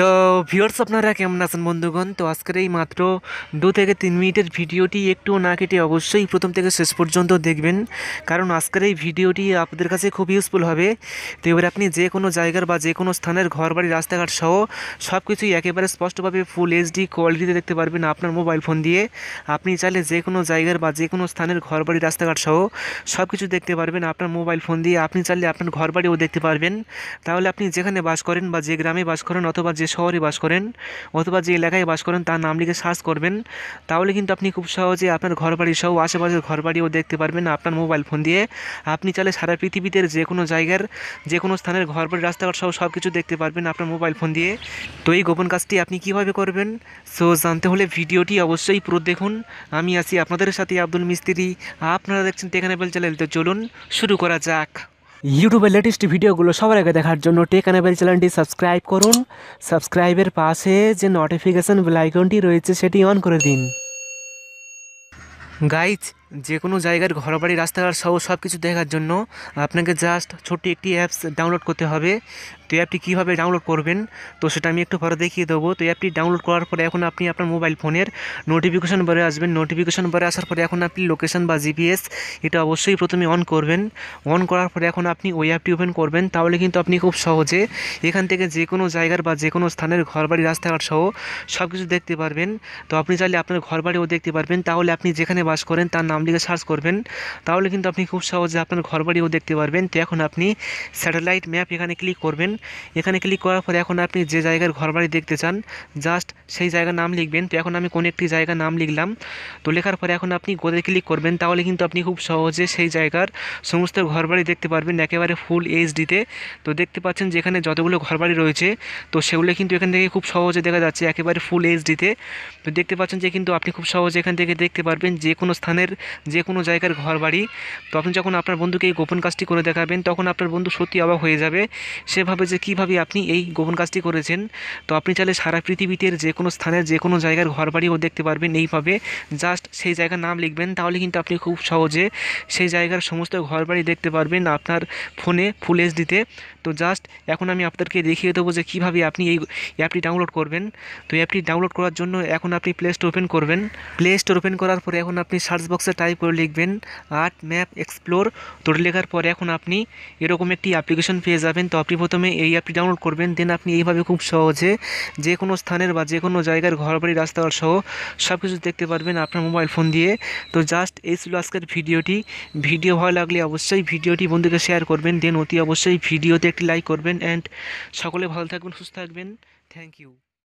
তো ভিউয়ার্স আপনারা কেমন আছেন বন্ধুগণ তো আজকের এই মাত্র দু থেকে তিন মিনিটের ভিডিওটি একটু না কেটে অবশ্যই প্রথম থেকে শেষ পর্যন্ত দেখবেন কারণ আজকের এই ভিডিওটি আপনাদের কাছে খুব ইউজফুল হবে তো এবার আপনি যে কোনো জায়গার বা যে কোনো স্থানের ঘর বাড়ি রাস্তাঘাট সহ সব কিছুই একেবারে স্পষ্টভাবে ফুল এইচডি কোয়ালিটিতে দেখতে পারবেন আপনার মোবাইল ফোন দিয়ে আপনি চাইলে যে কোনো জায়গার বা যে কোনো স্থানের ঘর বাড়ি রাস্তাঘাট সহ সব কিছু দেখতে পারবেন আপনার মোবাইল ফোন দিয়ে আপনি চাইলে আপনার ঘর বাড়িও দেখতে পারবেন তাহলে আপনি যেখানে বাস করেন বা যে গ্রামে বাস করেন অথবা যে শহরে বাস করেন অথবা যে এলাকায় বাস করেন তার নাম লিখে সার্চ করবেন তাহলে কিন্তু আপনি খুব সহজে আপনার ঘরবাড়ি সহ আশেপাশের ঘরবাড়িও দেখতে পারবেন আপনার মোবাইল ফোন দিয়ে আপনি চাইলে সারা পৃথিবীতে যে কোনো জায়গার যে কোনো স্থানের ঘরবাড়ি রাস্তাঘাট সহ সব কিছু দেখতে পারবেন আপনার মোবাইল ফোন দিয়ে তো এই গোপন কাজটি আপনি কিভাবে করবেন সো জানতে হলে ভিডিওটি অবশ্যই পুরো দেখুন আমি আছি আপনাদের সাথে আব্দুল মিস্ত্রি আপনারা দেখছেন টেকানেবেল চ্যানেল তো চলুন শুরু করা যাক ইউটিউবের লেটেস্ট ভিডিওগুলো সবার আগে দেখার জন্য টেক অ্যানাবেল চ্যানেলটি সাবস্ক্রাইব করুন সাবস্ক্রাইবের পাশে যে নোটিফিকেশান বেল আইকনটি রয়েছে সেটি অন করে দিন গাইজ যে কোনো জায়গার ঘরবাড়ি রাস্তাঘাট সহ সব কিছু দেখার জন্য আপনাকে জাস্ট ছোট্ট একটি অ্যাপস ডাউনলোড করতে হবে তো অ্যাপটি কীভাবে ডাউনলোড করবেন তো সেটা আমি একটু পরে দেখিয়ে দেবো তো অ্যাপটি ডাউনলোড করার পরে এখন আপনি আপনার মোবাইল ফোনের নোটিফিকেশন বারে আসবেন নোটিফিকেশন বারে আসার পরে এখন আপনি লোকেশন বা জিপিএস এটা অবশ্যই প্রথমে অন করবেন অন করার পরে এখন আপনি ওই অ্যাপটি ওপেন করবেন তাহলে কিন্তু আপনি খুব সহজে এখান থেকে যে কোনো জায়গার বা যে কোনো স্থানের ঘরবাড়ি রাস্তাঘাট সহ সব কিছু দেখতে পারবেন তো আপনি চাইলে আপনার ঘরবাড়িও দেখতে পারবেন তাহলে আপনি যেখানে বাস করেন তার নাম বাম দিকে সার্চ করবেন তাহলে কিন্তু আপনি খুব সহজে আপনার ঘর বাড়িও দেখতে পারবেন তো এখন আপনি স্যাটেলাইট ম্যাপ এখানে ক্লিক করবেন এখানে ক্লিক করার পরে এখন আপনি যে জায়গার ঘর বাড়ি দেখতে চান জাস্ট সেই জায়গার নাম লিখবেন তো এখন আমি কোনো একটি জায়গার নাম লিখলাম তো লেখার পরে এখন আপনি গোদে ক্লিক করবেন তাহলে কিন্তু আপনি খুব সহজে সেই জায়গার সমস্ত ঘর বাড়ি দেখতে পারবেন একেবারে ফুল এইচডিতে তো দেখতে পাচ্ছেন যেখানে যতগুলো ঘর বাড়ি রয়েছে তো সেগুলো কিন্তু এখান থেকে খুব সহজে দেখা যাচ্ছে একেবারে ফুল এইচডিতে তো দেখতে পাচ্ছেন যে কিন্তু আপনি খুব সহজে এখান থেকে দেখতে পারবেন যে কোনো স্থানের যে কোনো জায়গার ঘর বাড়ি তখন যখন আপনার বন্ধুকে এই গোপন কাজটি করে দেখাবেন তখন আপনার বন্ধু সত্যি অবাক হয়ে যাবে সেভাবে যে কীভাবে আপনি এই গোপন কাজটি করেছেন তো আপনি চাইলে সারা পৃথিবীতে যে কোনো স্থানের যে কোনো জায়গার ঘর বাড়িও দেখতে পারবেন এইভাবে জাস্ট সেই জায়গার নাম লিখবেন তাহলে কিন্তু আপনি খুব সহজে সেই জায়গার সমস্ত ঘর বাড়ি দেখতে পারবেন আপনার ফোনে ফুল এসডিতে তো জাস্ট এখন আমি আপনাদেরকে দেখিয়ে দেবো যে কীভাবে আপনি এই অ্যাপটি ডাউনলোড করবেন তো অ্যাপটি ডাউনলোড করার জন্য এখন আপনি প্লে স্টোর ওপেন করবেন প্লে স্টোর ওপেন করার পরে এখন আপনি সার্চ বক্সে টাইপ করে লিখবেন আর্ট ম্যাপ এক্সপ্লোর তো লেখার পরে এখন আপনি এরকম একটি অ্যাপ্লিকেশন পেয়ে যাবেন তো আপনি প্রথমে এই অ্যাপটি ডাউনলোড করবেন দেন আপনি এইভাবে খুব সহজে যে কোনো স্থানের বা যে কোনো জায়গার ঘরবাড়ি রাস্তাঘাট সহ সব কিছু দেখতে পারবেন আপনার মোবাইল ফোন দিয়ে তো জাস্ট এই ছিল আজকের ভিডিওটি ভিডিও ভালো লাগলে অবশ্যই ভিডিওটি বন্ধুকে শেয়ার করবেন দেন অতি অবশ্যই ভিডিওতে একটি লাইক করবেন অ্যান্ড সকলে ভালো থাকবেন সুস্থ থাকবেন থ্যাংক ইউ